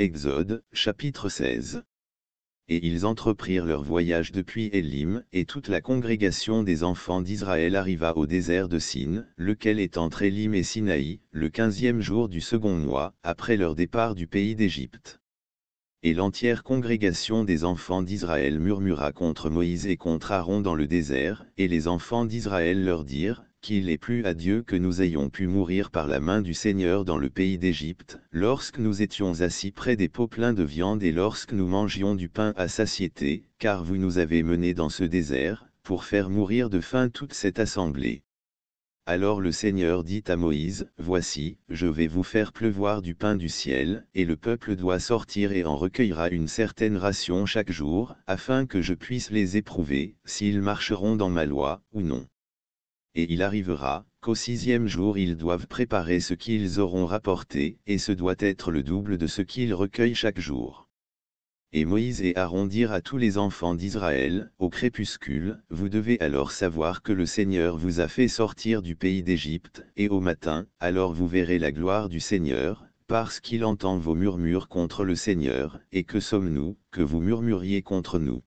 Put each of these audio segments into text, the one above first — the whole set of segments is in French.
Exode, chapitre 16. Et ils entreprirent leur voyage depuis Elim, et toute la congrégation des enfants d'Israël arriva au désert de Sin, lequel est entre Elim et Sinaï, le quinzième jour du second mois, après leur départ du pays d'Égypte. Et l'entière congrégation des enfants d'Israël murmura contre Moïse et contre Aaron dans le désert, et les enfants d'Israël leur dirent, qu'il est plu à Dieu que nous ayons pu mourir par la main du Seigneur dans le pays d'Égypte, lorsque nous étions assis près des pots pleins de viande et lorsque nous mangions du pain à satiété, car vous nous avez menés dans ce désert, pour faire mourir de faim toute cette assemblée. Alors le Seigneur dit à Moïse, Voici, je vais vous faire pleuvoir du pain du ciel, et le peuple doit sortir et en recueillera une certaine ration chaque jour, afin que je puisse les éprouver, s'ils marcheront dans ma loi, ou non et il arrivera, qu'au sixième jour ils doivent préparer ce qu'ils auront rapporté, et ce doit être le double de ce qu'ils recueillent chaque jour. Et Moïse et Aaron dirent à tous les enfants d'Israël, au crépuscule, vous devez alors savoir que le Seigneur vous a fait sortir du pays d'Égypte, et au matin, alors vous verrez la gloire du Seigneur, parce qu'il entend vos murmures contre le Seigneur, et que sommes-nous, que vous murmuriez contre nous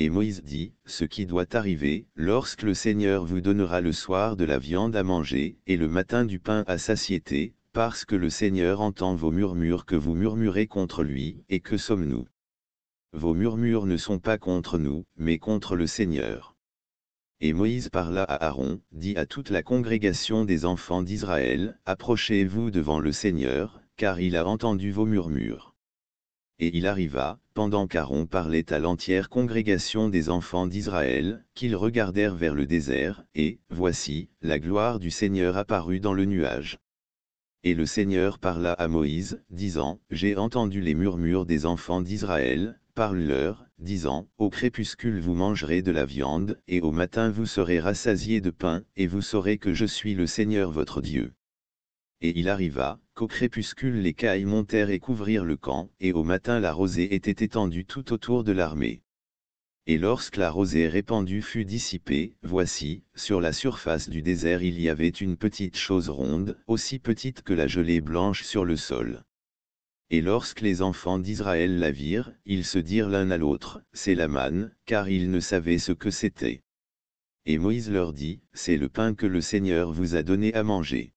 et Moïse dit, ce qui doit arriver, lorsque le Seigneur vous donnera le soir de la viande à manger, et le matin du pain à satiété, parce que le Seigneur entend vos murmures que vous murmurez contre lui, et que sommes-nous Vos murmures ne sont pas contre nous, mais contre le Seigneur. Et Moïse parla à Aaron, dit à toute la congrégation des enfants d'Israël, Approchez-vous devant le Seigneur, car il a entendu vos murmures et il arriva, pendant qu'Aaron parlait à l'entière congrégation des enfants d'Israël, qu'ils regardèrent vers le désert, et, voici, la gloire du Seigneur apparut dans le nuage. Et le Seigneur parla à Moïse, disant, J'ai entendu les murmures des enfants d'Israël, parle-leur, disant, Au crépuscule vous mangerez de la viande, et au matin vous serez rassasiés de pain, et vous saurez que je suis le Seigneur votre Dieu et il arriva, qu'au crépuscule les cailles montèrent et couvrirent le camp, et au matin la rosée était étendue tout autour de l'armée. Et lorsque la rosée répandue fut dissipée, voici, sur la surface du désert il y avait une petite chose ronde, aussi petite que la gelée blanche sur le sol. Et lorsque les enfants d'Israël la virent, ils se dirent l'un à l'autre, c'est la manne, car ils ne savaient ce que c'était. Et Moïse leur dit, c'est le pain que le Seigneur vous a donné à manger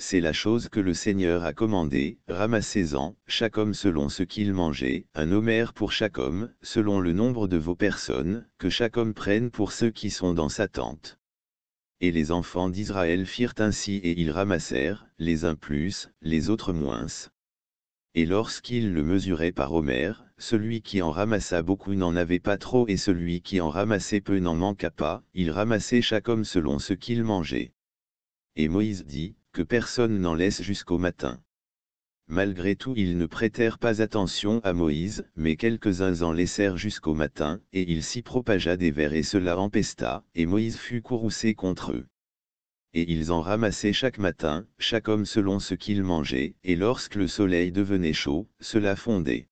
c'est la chose que le Seigneur a commandée, ramassez-en, chaque homme selon ce qu'il mangeait, un homère pour chaque homme, selon le nombre de vos personnes, que chaque homme prenne pour ceux qui sont dans sa tente. Et les enfants d'Israël firent ainsi et ils ramassèrent, les uns plus, les autres moins. Et lorsqu'ils le mesuraient par homère, celui qui en ramassa beaucoup n'en avait pas trop et celui qui en ramassait peu n'en manqua pas, ils ramassaient chaque homme selon ce qu'il mangeait. Et Moïse dit, que personne n'en laisse jusqu'au matin. Malgré tout ils ne prêtèrent pas attention à Moïse, mais quelques-uns en laissèrent jusqu'au matin, et il s'y propagea des vers et cela empesta, et Moïse fut courroucé contre eux. Et ils en ramassaient chaque matin, chaque homme selon ce qu'il mangeait, et lorsque le soleil devenait chaud, cela fondait.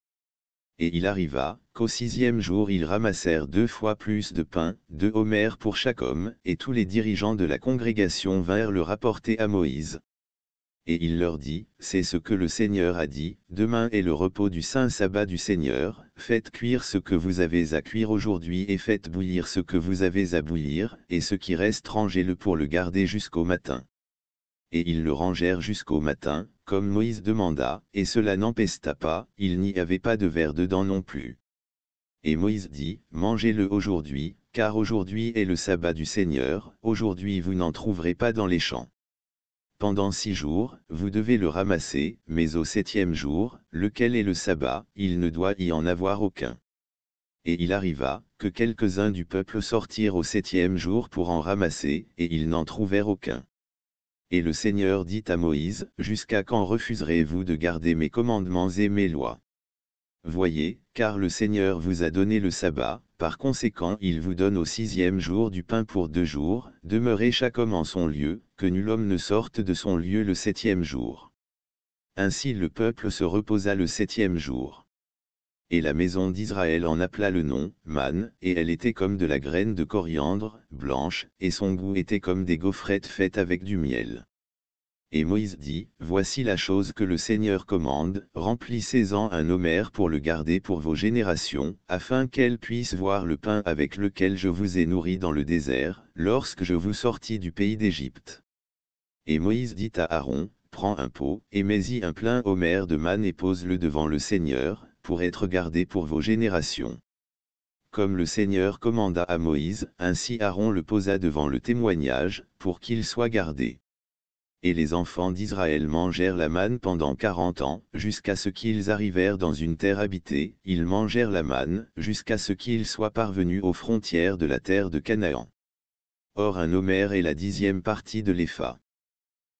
Et il arriva, au sixième jour ils ramassèrent deux fois plus de pain, deux homères pour chaque homme, et tous les dirigeants de la congrégation vinrent le rapporter à Moïse. Et il leur dit, c'est ce que le Seigneur a dit, demain est le repos du saint sabbat du Seigneur, faites cuire ce que vous avez à cuire aujourd'hui et faites bouillir ce que vous avez à bouillir, et ce qui reste rangez-le pour le garder jusqu'au matin. Et ils le rangèrent jusqu'au matin, comme Moïse demanda, et cela n'empesta pas, il n'y avait pas de verre dedans non plus. Et Moïse dit, Mangez-le aujourd'hui, car aujourd'hui est le sabbat du Seigneur, aujourd'hui vous n'en trouverez pas dans les champs. Pendant six jours, vous devez le ramasser, mais au septième jour, lequel est le sabbat, il ne doit y en avoir aucun. Et il arriva, que quelques-uns du peuple sortirent au septième jour pour en ramasser, et ils n'en trouvèrent aucun. Et le Seigneur dit à Moïse, Jusqu'à quand refuserez-vous de garder mes commandements et mes lois Voyez, car le Seigneur vous a donné le sabbat, par conséquent il vous donne au sixième jour du pain pour deux jours, demeurez chaque homme en son lieu, que nul homme ne sorte de son lieu le septième jour. Ainsi le peuple se reposa le septième jour. Et la maison d'Israël en appela le nom, Man, et elle était comme de la graine de coriandre, blanche, et son goût était comme des gaufrettes faites avec du miel. Et Moïse dit, Voici la chose que le Seigneur commande, remplissez-en un homère pour le garder pour vos générations, afin qu'elles puissent voir le pain avec lequel je vous ai nourri dans le désert, lorsque je vous sortis du pays d'Égypte. Et Moïse dit à Aaron, Prends un pot, et mets-y un plein homère de manne et pose-le devant le Seigneur, pour être gardé pour vos générations. Comme le Seigneur commanda à Moïse, ainsi Aaron le posa devant le témoignage, pour qu'il soit gardé et les enfants d'Israël mangèrent la manne pendant quarante ans, jusqu'à ce qu'ils arrivèrent dans une terre habitée, ils mangèrent la manne, jusqu'à ce qu'ils soient parvenus aux frontières de la terre de Canaan. Or un homère est la dixième partie de l'Epha.